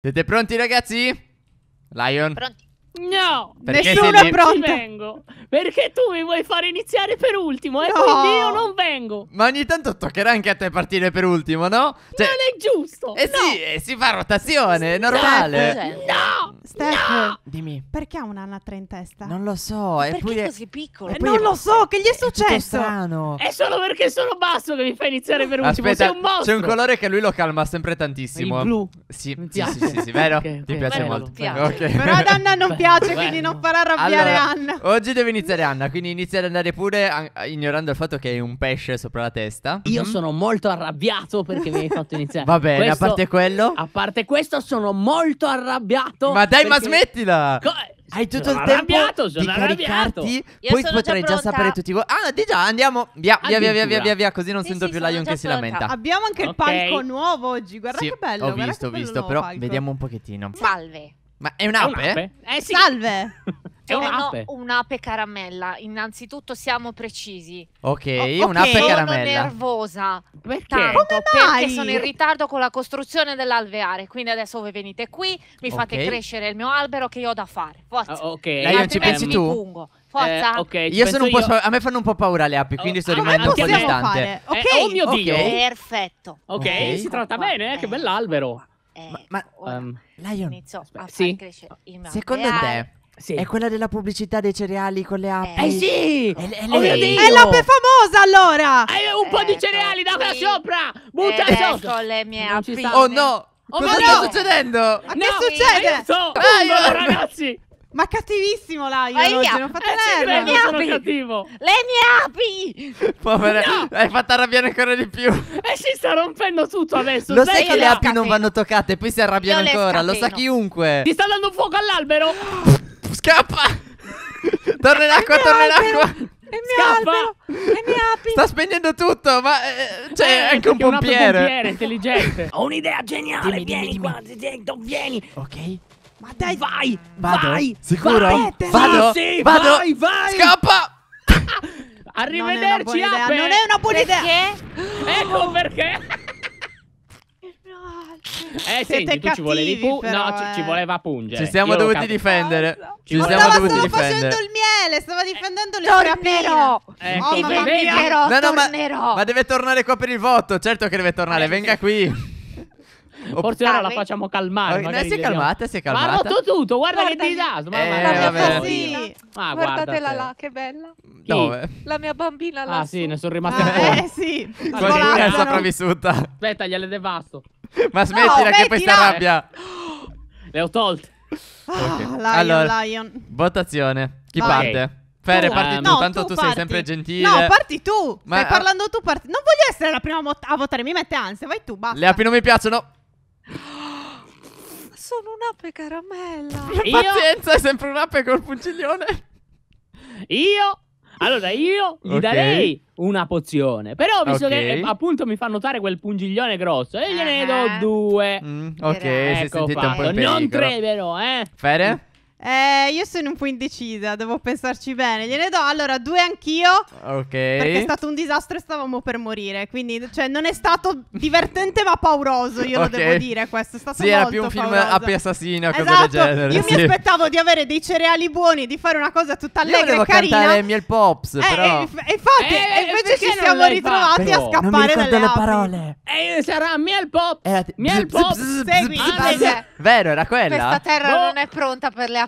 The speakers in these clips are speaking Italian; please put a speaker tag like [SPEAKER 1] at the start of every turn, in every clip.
[SPEAKER 1] Siete pronti ragazzi? Lion?
[SPEAKER 2] Pronti. No, perché nessuno è pronto. vengo. Perché tu mi vuoi fare iniziare per ultimo e eh? no. quindi io non vengo. Ma ogni tanto
[SPEAKER 1] toccherà anche a te partire per ultimo, no? Cioè,
[SPEAKER 2] non è giusto. Eh no. sì, eh, si fa
[SPEAKER 1] rotazione, è normale.
[SPEAKER 3] no! Steph, no. dimmi. Perché ha un'anatra in testa? Non lo so.
[SPEAKER 1] E poi è così
[SPEAKER 3] piccolo? Eh, e non lo so, che gli è, successo? è strano. È solo perché sono basso che mi fa iniziare per ultimo. Aspetta, un mostro. C'è un colore
[SPEAKER 1] che lui lo calma sempre tantissimo. Il blu. Sì, sì, sì, sì, sì, vero? Okay, okay. Ti piace bello, molto. Piace. Okay. Però
[SPEAKER 3] Danna non piace, Beh, quindi non farà arrabbiare allora, Anna.
[SPEAKER 1] Oggi deve iniziare Anna, quindi inizia ad andare pure an- ignorando il fatto che hai un pesce sopra la testa. Io mm-hmm. sono
[SPEAKER 2] molto arrabbiato perché mi hai fatto iniziare. Va bene, questo, a parte quello. A parte questo, sono molto arrabbiato. Ma dai, ma
[SPEAKER 1] smettila! Co- hai tutto sono il tempo di caricarti. Io poi potrei già, già, sapere tutti voi. Ah, di già, andiamo. Via, via, via, via, via, via, Così non sì, sento sì, più Lion che pronta. si lamenta. Abbiamo
[SPEAKER 3] anche okay. il palco nuovo oggi. Guarda sì, che bello. Ho visto, ho visto. Però palco. vediamo un
[SPEAKER 1] pochettino.
[SPEAKER 4] Salve. Ma è un'ape? Un eh, eh sì. Salve! è eh, un'ape. no, un'ape caramella. Innanzitutto siamo precisi.
[SPEAKER 1] Ok, okay. un'ape caramella. Sono
[SPEAKER 4] nervosa. Perché? Tanto, Come mai? Perché sono in ritardo con la costruzione dell'alveare. Quindi adesso voi venite qui, mi fate okay. crescere il mio albero che io ho da fare. Forza. Uh, ok. Dai, non ci pensi tu? Pungo. Forza. Eh,
[SPEAKER 1] okay, io sono un po io... a me fanno un po' paura le api, quindi oh, sto ah, rimanendo un po' distante. Fare? Ok. Eh, oh mio Dio.
[SPEAKER 4] Perfetto. Ok, si tratta
[SPEAKER 2] bene, eh, che eh. bell'albero. Eh, ma, ma
[SPEAKER 1] um,
[SPEAKER 4] Lion, inizio aspetta, a far sì? crescere il mio Secondo te
[SPEAKER 1] sì. è quella della pubblicità dei cereali
[SPEAKER 3] con le api? Eh, sì! È, è, oh, è l'ape famosa allora! Hai un po' di ecco. cereali da qua sopra!
[SPEAKER 4] Butta eh, sopra! con ecco le mie api! Oh no! Oh, Cosa no! sta succedendo? Ma no, che succede? Aiuto! Ragazzi! Ma cattivissimo
[SPEAKER 3] Lion Vai oggi, non fate nervo. Lei sono cattivo. Le mie api! Povera,
[SPEAKER 1] no! hai fatto arrabbiare ancora di più.
[SPEAKER 2] E eh si sta rompendo tutto adesso. Lo sai che le api
[SPEAKER 1] non vanno toccate, poi si arrabbiano ancora, lo sa chiunque. Ti
[SPEAKER 2] sta dando fuoco all'albero. Scappa! torna in acqua, torna in acqua. E mi albero, e mi api. Sta spegnendo tutto, ma eh, cioè, eh, anche un pompiere. Un pompiere intelligente. Ho un'idea geniale, dimmi, vieni dimmi, qua, vieni. Ok. Ma dai, vai! Vado? Vai! Sicuro? Vai, vado? Sì, sì, vado? Vai, vai! Scappa! Arrivederci, non è, non è una buona idea! Perché? Ecco perché! Eh, Siete senti, cattivi, tu ci volevi però, No, ci, ci, eh. voleva pungere. Ci siamo Io dovuti
[SPEAKER 1] difendere. Ci Ma siamo stava, dovuti stava difendere. facendo
[SPEAKER 3] il miele, stava difendendo eh, le tornerò. Ecco, oh, tornerò, no, no, Ma, ma,
[SPEAKER 1] deve tornare qua per il voto, certo che deve tornare, eh, venga sì. qui. Forse ora la facciamo calmare. No, si è calmata,
[SPEAKER 2] si è calmata. Ma ha rotto tutto, guarda che disastro. Eh, mamma eh, la mia sì. Guardatela là,
[SPEAKER 4] che bella. Dove? La mia bambina là. Ah, sì, ne sono rimasta ah, fuori. Eh, sì. Qualcuno è sopravvissuta.
[SPEAKER 2] Aspetta, gliele devasto. Ma
[SPEAKER 1] smettila no, che questa rabbia. Le ho tolte. Ah, Lion, allora, Lion. Votazione. Chi parte? Fere, parti tu, no, tanto tu, parti. sei sempre gentile. No, parti tu. Ma, Stai parlando
[SPEAKER 3] tu, parti. Non voglio essere la prima a votare, mi mette ansia. Vai tu, basta. Le api non mi
[SPEAKER 1] piacciono.
[SPEAKER 4] Sono un'ape caramella.
[SPEAKER 3] Io... Pazienza, è sempre un'ape col pungiglione.
[SPEAKER 2] Io allora io gli okay. darei una pozione. Però visto okay. che eh,
[SPEAKER 3] appunto mi fa notare quel pungiglione grosso, e eh, gliene uh ah. -huh. do due. Mm, ok, ecco si sentite fatto. un po' in pericolo. Non tre però, eh. Fede? Eh, io sono un po' indecisa, devo pensarci bene. Gliene do allora due anch'io.
[SPEAKER 1] Ok. Perché è stato
[SPEAKER 3] un disastro e stavamo per morire. Quindi, cioè, non è stato divertente, ma pauroso. Io okay. lo devo dire. Questo è stato sì, molto era più un film a happy assassino. Cosa esatto. del genere. Io sì. mi aspettavo di avere dei cereali buoni, di fare una cosa tutta allegra io e carina. cantare
[SPEAKER 1] Miel Pops, eh, però. E,
[SPEAKER 3] infatti, eh, invece ci siamo ritrovati però, a scappare
[SPEAKER 1] non mi dalle le parole.
[SPEAKER 4] E eh, sarà Miel Pops.
[SPEAKER 1] Miel Pops.
[SPEAKER 4] Segui,
[SPEAKER 2] Vero,
[SPEAKER 1] era quella. Questa terra boh.
[SPEAKER 4] non è pronta per le api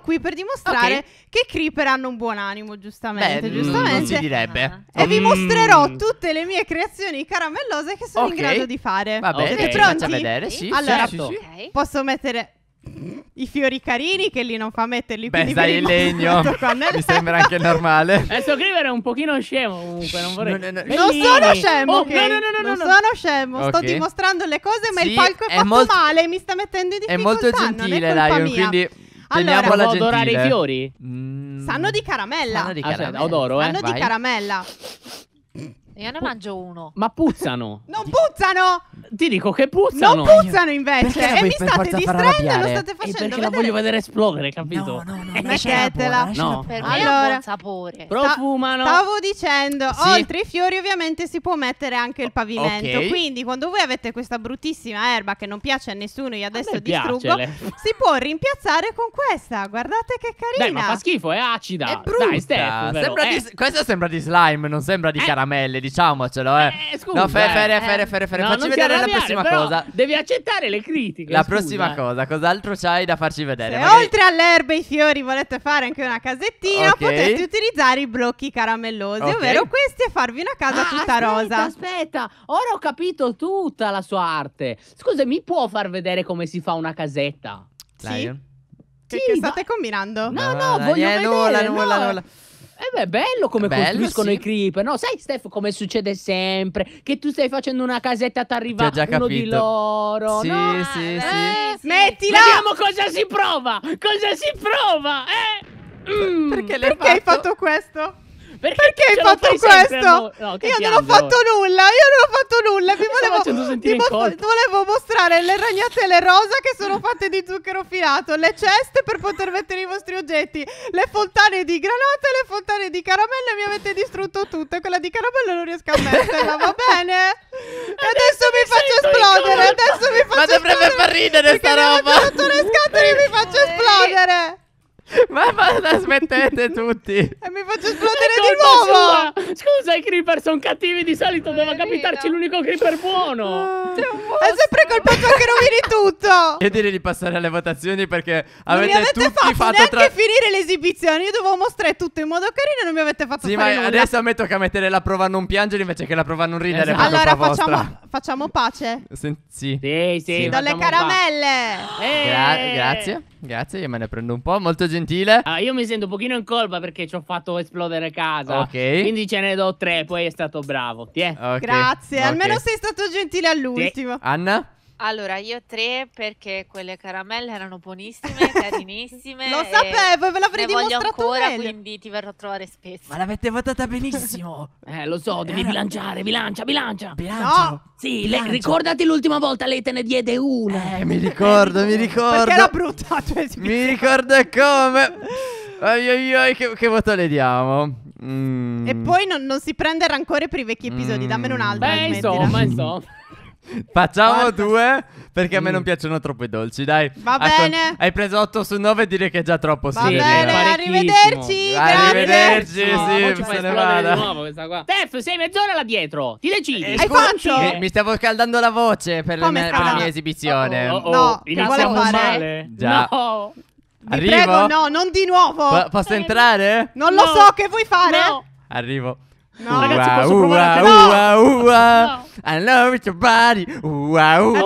[SPEAKER 3] qui per dimostrare okay. che i creeper hanno un buon animo, giustamente. Beh, mm, giustamente. Non si direbbe.
[SPEAKER 1] Ah. E mm. vi mostrerò
[SPEAKER 3] tutte le mie creazioni caramellose che sono okay. in grado di fare. Va bene, okay. pronti? vedere, sì. Allora, certo. posso mettere i fiori carini che lì non fa metterli Beh, sai il legno mi
[SPEAKER 1] sembra anche
[SPEAKER 2] normale
[SPEAKER 3] adesso Creeper è un pochino scemo comunque non, vorrei... no, no, no. non sono scemo oh, okay. no, no, no, non sono scemo okay. sto dimostrando le cose ma sì, il palco è, è fatto molto... male mi sta mettendo in difficoltà è molto gentile Lion quindi allora, Teniamo alla odorare i fiori? Mm. Sanno di caramella. Sanno di
[SPEAKER 2] ah, cioè, caramella. Aspetta, odoro, eh. Sanno di
[SPEAKER 3] caramella. Io ne mangio uno.
[SPEAKER 2] Ma puzzano.
[SPEAKER 3] non puzzano!
[SPEAKER 2] Ti dico che puzzano. Non puzzano
[SPEAKER 3] invece. e mi state e lo state facendo.
[SPEAKER 2] E perché vedere? la voglio vedere esplodere, capito? No, no, no. Mettetela. Eh? No. Per
[SPEAKER 4] me allora, buon sapore. Profumano. Stavo
[SPEAKER 3] dicendo, sì. oltre i fiori ovviamente si può mettere anche il pavimento. Okay. Quindi quando voi avete questa bruttissima erba che non piace a nessuno, io adesso distruggo, si può rimpiazzare con questa. Guardate che carina. Dai, ma fa
[SPEAKER 2] schifo, è acida. È brutta.
[SPEAKER 1] Dai,
[SPEAKER 3] Steph,
[SPEAKER 4] sembra
[SPEAKER 1] eh. di, questo sembra di slime, non sembra di eh. caramelle, di diciamocelo, eh.
[SPEAKER 4] eh scusa, no, eh, Fere, Fere, eh. Fere, Fere, Fere. No, facci vedere la prossima
[SPEAKER 3] cosa. Devi accettare le critiche. La scusa, prossima
[SPEAKER 1] cosa, cos'altro c'hai da farci vedere? Se Magari...
[SPEAKER 3] oltre all'erba e i fiori volete fare anche una casettina, okay. potete utilizzare i blocchi caramellosi, okay. ovvero questi e farvi una casa ah, tutta aspetta, rosa. Aspetta,
[SPEAKER 4] ora
[SPEAKER 2] ho capito tutta la sua arte. Scusa, mi può far vedere come si fa una casetta?
[SPEAKER 4] Sì. Lion?
[SPEAKER 3] Che, sì, che state ma... combinando?
[SPEAKER 2] No, no, no voglio eh, nulla, vedere. Nulla, no. nulla, nulla. Eh beh, bello come bello, costruiscono sì. i creeper. No, sai, Steph, come succede sempre? Che tu stai facendo una casetta, ti arriva uno capito. di loro. Sì, no? sì, eh, sì. Mettila! Vediamo cosa
[SPEAKER 3] si prova! Cosa si prova, eh?
[SPEAKER 2] Mm. perché, perché hai
[SPEAKER 3] fatto questo? Perché, Perché hai fatto questo? No, io non ho fatto nulla, io non ho fatto nulla. Ti volevo, ti mo- volevo mostrare le ragnatele rosa che sono fatte di zucchero filato, le ceste per poter mettere i vostri oggetti, le fontane di granate, le fontane di caramelle. Mi avete distrutto tutto. Quella di caramelle non riesco a metterla, va bene? E adesso, mi faccio esplodere. Adesso mi faccio esplodere. Ma dovrebbe far ridere sta roba. Mi ho le scatole e mi faccio esplodere. Ma, ma la smettete tutti! E mi faccio esplodere di nuovo!
[SPEAKER 2] Sua. Scusa, i creeper sono cattivi di solito, doveva capitarci l'unico creeper
[SPEAKER 3] buono! Ah. È sempre colpa tua che rovini tutto!
[SPEAKER 1] Io direi di passare alle votazioni perché avete, avete tutti fatto, fatto tra...
[SPEAKER 3] finire l'esibizione, io dovevo mostrare tutto in modo carino e non mi avete fatto sì, fare Sì, ma nulla. adesso
[SPEAKER 1] ammetto che a mettere la prova a non piangere invece che la prova a non ridere esatto. Allora facciamo,
[SPEAKER 3] facciamo, pace.
[SPEAKER 2] Sen sì. Sì,
[SPEAKER 1] sì. sì. le
[SPEAKER 3] caramelle! Eh. Gra grazie.
[SPEAKER 2] Grazie, io me ne prendo un po', molto gentile. Ah, io mi sento un pochino in colpa perché ci ho fatto esplodere casa. Ok. Quindi ce ne do tre, poi è stato bravo. Ti è? Okay. Grazie, okay. almeno sei
[SPEAKER 4] stato gentile all'ultimo. Anna? Allora, io tre perché quelle caramelle erano buonissime, carinissime. Lo sapevo, ve l'avrei dimostrato ancora, meglio. quindi ti verrò a trovare spesso.
[SPEAKER 2] Ma l'avete votata benissimo. eh, lo so, devi bilanciare, bilancia,
[SPEAKER 4] bilancia. Bilancia?
[SPEAKER 2] No! Sì, le, ricordati l'ultima volta lei te ne diede una. Eh,
[SPEAKER 1] mi eh, ricordo, mi ricordo. Perché era brutta Mi ricordo come... Ai ai ai, che, che voto le diamo?
[SPEAKER 3] Mm. E poi non, non, si prende rancore per i vecchi episodi, mm. dammene un altro. Beh, insomma, insomma.
[SPEAKER 1] Facciamo Guarda. due perché a me non mm. piacciono troppo i dolci, dai. Va Hai bene. Hai preso 8 su 9 direi che è già troppo Va sì. bene, parecchissimo. arrivederci. Arrivederci, grazie. sì, mi se ne vada.
[SPEAKER 2] Steph, sei mezz'ora là dietro. Ti decidi. Eh, hai fatto? Eh,
[SPEAKER 1] mi stavo scaldando la voce per, la Come mia, per la mia esibizione. Oh, oh. oh no, oh,
[SPEAKER 3] Iniziamo fare? male.
[SPEAKER 1] Già. No. Arrivo? prego, no,
[SPEAKER 3] non di nuovo. Po-
[SPEAKER 1] posso eh. entrare?
[SPEAKER 3] Non lo so che vuoi fare. No. Arrivo. No, uh, ragazzi, posso uh,
[SPEAKER 1] provare uh, uh, no! no. I love your body. Uh, I love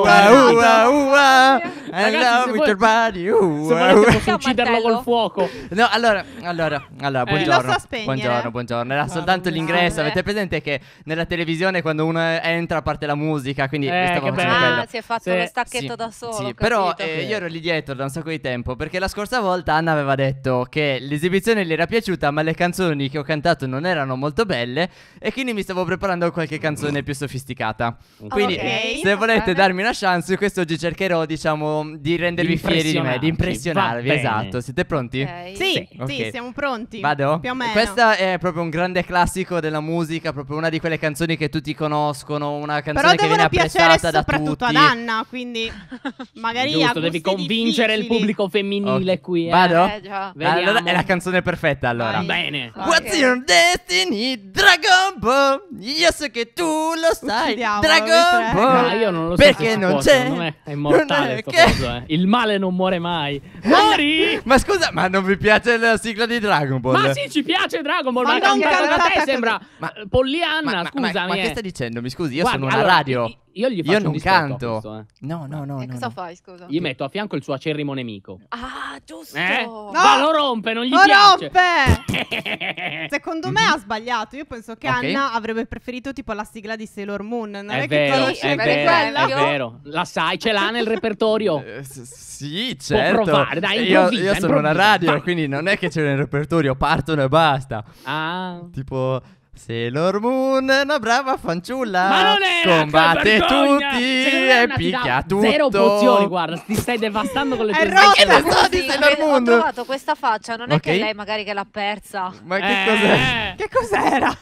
[SPEAKER 1] your body. Uh, se posso ucciderlo col fuoco. No, allora, allora, allora, eh, buongiorno. Buongiorno, buongiorno. Era soltanto l'ingresso. Avete presente che nella televisione quando uno entra parte la musica, quindi eh, stavo facendo bello. Ah, si è fatto lo stacchetto da solo. Sì, però eh, io ero lì dietro da un sacco di tempo perché la scorsa volta Anna aveva detto che l'esibizione le era piaciuta, ma le canzoni che ho cantato non erano molto belle genere e quindi mi stavo preparando qualche canzone più sofisticata. Quindi okay. se volete darmi una chance, questo oggi cercherò, diciamo, di rendervi fieri di me, di impressionarvi, esatto. Siete pronti? Okay. Sì, okay. sì, siamo pronti. Vado? Più o meno. Questa è proprio un grande classico della musica, proprio una di quelle canzoni che tutti conoscono, una canzone che viene apprezzata da tutti. Però soprattutto ad Anna,
[SPEAKER 3] quindi magari Giusto, devi
[SPEAKER 2] convincere difficili. il pubblico femminile okay. qui,
[SPEAKER 1] eh. Vado?
[SPEAKER 3] Eh, allora è la
[SPEAKER 2] canzone perfetta allora. Vai. Bene.
[SPEAKER 3] Okay. What's
[SPEAKER 1] your destiny? Drag Dragon Ball, io so che tu lo sai. Uccidiamo, Dragon Ball, no,
[SPEAKER 2] io non lo so perché non può, c'è. Me è immortale. È che... coso, eh. Il male non muore mai. Mori! ma scusa, ma non vi piace la sigla di Dragon Ball? Ma sì, ci piace Dragon Ball. Ma, ma non cantata da te sembra ma, Pollianna. Ma, ma, ma, ma, che stai eh. dicendo? Mi scusi, io Guarda, sono una allora, radio. I, io gli faccio Io non canto. Questo, eh. No, no, no. E no, cosa no.
[SPEAKER 3] fai, scusa? Gli
[SPEAKER 2] metto a fianco il suo acerrimo nemico. Ah,
[SPEAKER 4] giusto.
[SPEAKER 3] Eh? No! Ma lo
[SPEAKER 2] rompe, non gli lo piace.
[SPEAKER 3] rompe! Secondo me ha sbagliato. Io penso che okay. Anna avrebbe preferito tipo la sigla di Sailor Moon. Non è, è vero, che conosci è
[SPEAKER 2] vero, quella? È vero. La sai, ce l'ha nel repertorio. Eh, sì, certo. Può provare, dai, io, io sono una radio, Vai.
[SPEAKER 1] quindi non è che ce c'è nel repertorio, partono e basta. Ah. Tipo Sailor Moon è una brava fanciulla. Ma non era Combatte tutti e picchia tutto. Zero pozioni, guarda,
[SPEAKER 2] ti stai devastando con le tue rotte.
[SPEAKER 4] È rotta di Sailor Moon. Ho trovato questa faccia, non okay. è che lei magari che l'ha persa. Ma che eh.
[SPEAKER 2] cos'è?
[SPEAKER 4] Che cos'era?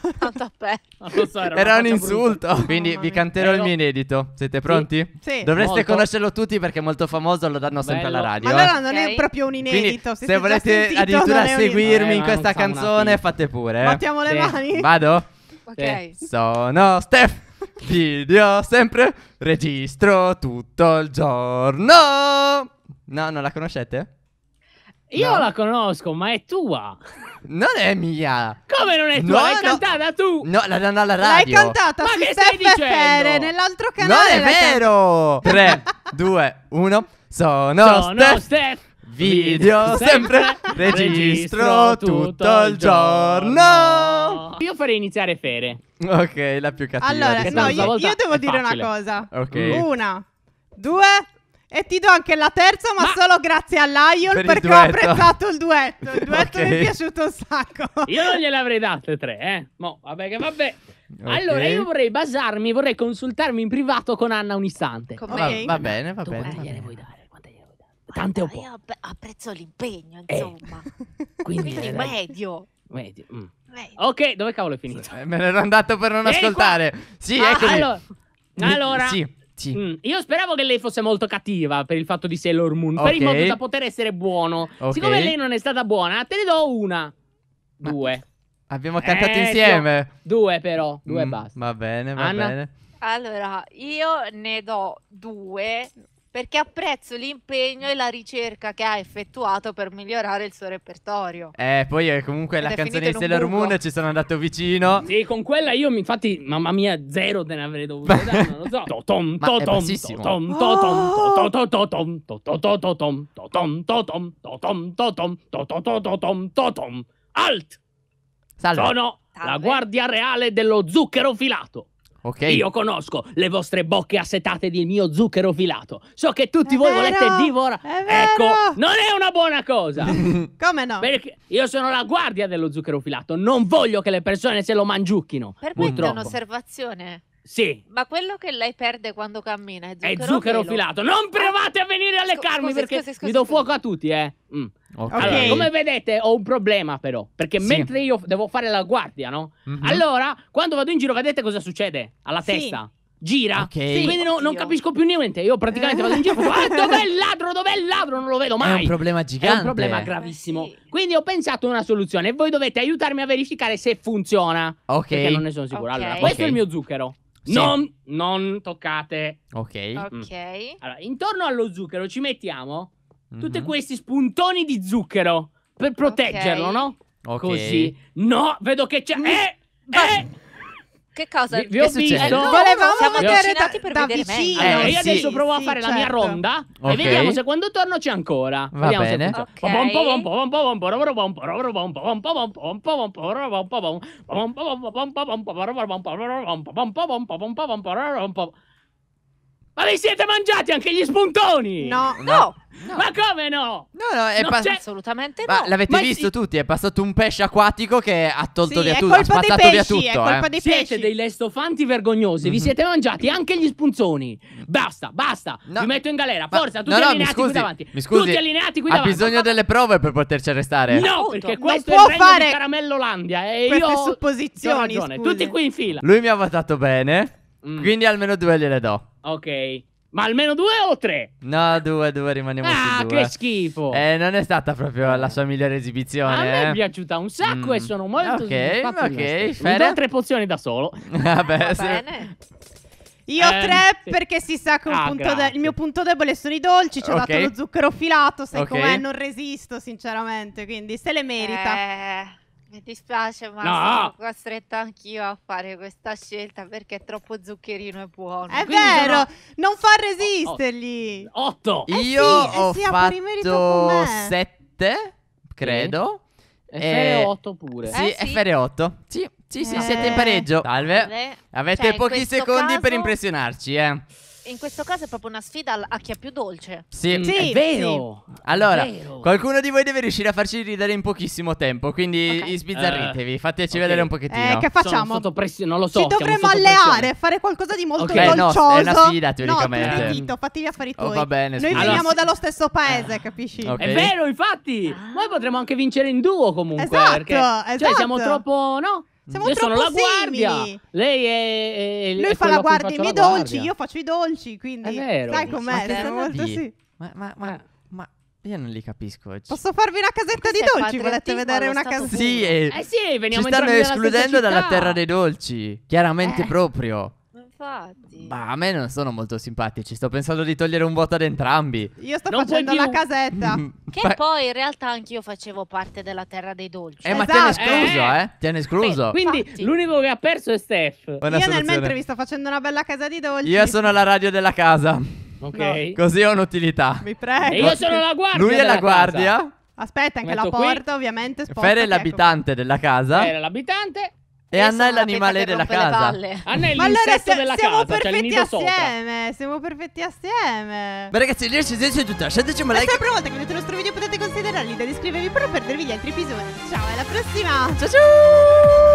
[SPEAKER 4] So, era, era un insulto.
[SPEAKER 1] Brutta. Quindi oh, vi canterò bello. il mio inedito. Siete pronti? Sì. sì. Dovreste molto. conoscerlo tutti perché è molto famoso, lo danno sempre bello. alla radio. Ma eh. Allora non okay. è proprio un inedito. Quindi, se, se volete addirittura seguirmi eh, in questa canzone, fate pure. Eh. Battiamo le mani. Vado vado? Ok. Eh, sono Steph. Video sempre. Registro tutto il giorno. No, non la
[SPEAKER 2] conoscete? Io no. la conosco, ma è tua. Non è mia.
[SPEAKER 3] Come non è tua? No, L'hai no.
[SPEAKER 2] cantata tu. No, la danno alla
[SPEAKER 1] radio. L'hai cantata
[SPEAKER 3] ma su che stai dicendo? nell'altro canale. Non è
[SPEAKER 1] vero. 3, 2, 1. Sono, sono Steph. Steph. Video sempre, registro tutto il giorno.
[SPEAKER 3] Io farei iniziare Fere.
[SPEAKER 1] Ok, la più cattiva. Allora, no, io, io devo dire facile. una cosa. Okay.
[SPEAKER 3] Una, due, e ti do anche la terza, ma, ma solo grazie all'Aiol per perché ho apprezzato il duetto. Il duetto okay. mi è piaciuto un sacco. Io non gliel'avrei
[SPEAKER 2] date tre, eh. Mo, vabbè che vabbè.
[SPEAKER 3] Okay. Allora, io
[SPEAKER 2] vorrei basarmi, vorrei consultarmi in privato con Anna un istante. Con va, va, bene, va tu bene. Va bene. Vuoi dare? tante o poche. Io
[SPEAKER 4] apprezzo l'impegno, eh. insomma. Eh. Quindi, Quindi medio.
[SPEAKER 2] Medio. Mm. medio. Ok, dove cavolo è finito? Eh, me l'ero andato per non Vieni ascoltare. Qua. Sì, ah, eccomi. Allora,
[SPEAKER 4] allora sì.
[SPEAKER 2] Sì. Mm, io speravo che lei fosse molto cattiva per il fatto di Sailor Moon, okay. per il modo da poter essere buono. Okay. Siccome lei non è stata buona, te ne do una. Ma due. Abbiamo cantato eh, insieme. Sì. Due però, due mm, basta.
[SPEAKER 1] Va bene, va Anna? bene.
[SPEAKER 4] Allora, io ne do due perché apprezzo l'impegno e la ricerca che ha effettuato per migliorare il suo repertorio.
[SPEAKER 2] Eh, poi comunque
[SPEAKER 4] Ed la canzone di Sailor Moon
[SPEAKER 2] ci sono andato vicino. Sì, con quella io infatti, mamma mia, zero te ne avrei dovuto dare, non
[SPEAKER 4] lo so. Totom,
[SPEAKER 2] totom, totom, alt! Sono la guardia reale dello zucchero filato. Okay. Io conosco le vostre bocche assetate di mio zucchero filato. So che tutti è voi vero, volete divorare. Ecco, non è una buona cosa. Come no? Perché io sono la guardia dello zucchero filato. Non voglio che le persone se lo mangiucchino. Per Permetti
[SPEAKER 4] un'osservazione. Sì. Ma quello che lei perde quando cammina è zucchero, è zucchero filato. Non provate a venire a leccarmi scusi, perché scusi, scusi, mi do
[SPEAKER 2] fuoco a tutti, eh. Mm. Okay. Allora, come vedete ho un problema però, perché sì. mentre io devo fare la guardia, no? Mm-hmm. Allora, quando vado in giro, vedete cosa succede alla sì. testa? gira. Okay. Sì, quindi no, non capisco più niente. Io praticamente vado in giro. Ah, dov'è il ladro? Dov'è il ladro? Non lo vedo mai. È un problema gigante. È un problema gravissimo. Sì. Quindi ho pensato a una soluzione. E Voi dovete aiutarmi a verificare se funziona. Ok. Perché non ne sono sicuro. Okay. Allora, questo okay. è il mio zucchero. Sì. Non, non, toccate. Ok. Ok. Mm. Allora, intorno allo zucchero ci mettiamo mm-hmm. tutti mhm. questi spuntoni di zucchero per proteggerlo, okay. no? Ok. Così. No, vedo che c'è... Eh! Ah. Eh!
[SPEAKER 4] Che cosa? Vi, vi ho succede? visto. Eh, no, Volevamo siamo vedere da, per da vedere vicino. Eh, eh, io adesso provo sì, a fare certo. la mia ronda
[SPEAKER 2] okay. e vediamo se quando torno c'è ancora. Va vediamo bene. Se... Ma vi siete mangiati anche gli spuntoni? No, no. no. Ma come no? No, no, è passato assolutamente Ma no. l'avete visto sì.
[SPEAKER 1] tutti, è passato un pesce acquatico che ha tolto sì, via tutto, ha spazzato via tutto. È colpa eh. dei
[SPEAKER 2] pesci. Siete dei lestofanti vergognosi, mm -hmm. vi mm-hmm. siete mangiati anche gli spunzoni. Basta, basta, no. vi metto in galera, Ma, forza, tutti no, no, allineati scusi, qui davanti. Mi scusi, tutti allineati qui ha davanti. Ha bisogno
[SPEAKER 1] delle prove per poterci arrestare. No,
[SPEAKER 2] perché questo può è il regno fare di Caramello Landia e eh, io supposizioni, ho ragione. Tutti qui in fila.
[SPEAKER 1] Lui mi ha votato bene, mm. quindi almeno due gliele do.
[SPEAKER 2] Ok. Ma almeno due o tre?
[SPEAKER 1] No, due, due, rimaniamo ah, su due. Ah, che
[SPEAKER 2] schifo!
[SPEAKER 1] Eh, non è stata proprio la sua migliore esibizione. A me è eh. piaciuta
[SPEAKER 2] un sacco mm. e sono molto Ok,
[SPEAKER 3] ok, Fere. Mi
[SPEAKER 2] tre pozioni da solo. Vabbè, Va bene.
[SPEAKER 3] Io eh, tre perché si sa che ah, de- il mio punto debole sono i dolci, ci ho okay. dato lo zucchero filato, sai okay. com'è, non resisto sinceramente, quindi se le merita. Eh...
[SPEAKER 4] Mi dispiace, ma no! sono costretta anch'io a fare questa scelta perché è troppo zuccherino e buono. È Quindi vero, sono... non fa oh, oh. resistergli. O otto. Eh io eh sì, ho sì, fatto
[SPEAKER 1] sette, credo. E... FR8 eh, pure. Sì, eh sì. 8 Sì,
[SPEAKER 4] sì, sì, siete in eh. pareggio.
[SPEAKER 1] Salve. Avete cioè, pochi secondi caso... per impressionarci, eh
[SPEAKER 4] in questo caso è proprio una sfida a chi è più dolce. Sì, sì è vero.
[SPEAKER 1] Sì. Allora, vero. qualcuno di voi deve riuscire a farci ridere in pochissimo tempo. Quindi okay. sbizzarritevi, eh, fateci okay. vedere un pochettino. Eh, che facciamo? non lo so. Ci dovremmo
[SPEAKER 3] alleare, fare qualcosa di molto okay. dolcioso. No, è una sfida teoricamente. No, dito, fatti gli affari tuoi. Oh, va bene, Noi allora, veniamo dallo stesso paese, capisci? Okay. È vero, infatti. Ah. Noi potremmo anche vincere in duo comunque. Esatto, perché, esatto. Cioè, siamo esatto. troppo, no? Siamo io sono la simili. guardia.
[SPEAKER 2] Lei è, è Lui fa la guardia, i miei dolci, io
[SPEAKER 3] faccio i dolci, quindi è vero. sai com'è, ma molto sì. Ma, ma, ma, ma
[SPEAKER 2] io non
[SPEAKER 1] li capisco.
[SPEAKER 3] Posso farvi una casetta di dolci? Volete vedere una casetta? Sì, eh, eh sì, veniamo ci stanno escludendo dalla terra dei
[SPEAKER 1] dolci, chiaramente eh. proprio infatti. Ma a me non sono molto simpatici. Sto pensando di togliere un voto ad entrambi.
[SPEAKER 4] Io sto non facendo la casetta. che Beh. poi in realtà anch'io facevo parte della terra dei dolci. Eh, esatto. ma tieni esatto. escluso,
[SPEAKER 2] eh? eh? Ti escluso.
[SPEAKER 1] Beh, quindi
[SPEAKER 3] infatti. l'unico che ha perso è Steph. Buona Io soluzione. nel mentre vi
[SPEAKER 4] sto facendo una bella casa di dolci. Io
[SPEAKER 1] sono la radio della casa. Ok. No. Così ho un'utilità.
[SPEAKER 3] Mi prego. E io sono la guardia. Lui è la guardia. Casa. Aspetta, anche la porta, qui. ovviamente. Sposta, Fer è l'abitante
[SPEAKER 1] ecco. della casa. Fer è
[SPEAKER 3] l'abitante. E Anna è esatto, l'animale della casa. Anna è l'insetto allora, se, della siamo casa. Cioè perfetti cioè assieme, siamo perfetti assieme. Beh, ragazzi, le
[SPEAKER 1] recensioni sono tutte. Lasciateci un like. La prossima
[SPEAKER 3] volta che vedete il nostro video potete considerarli da iscrivervi per non perdervi gli altri episodi. Ciao, alla prossima. Ciao ciao.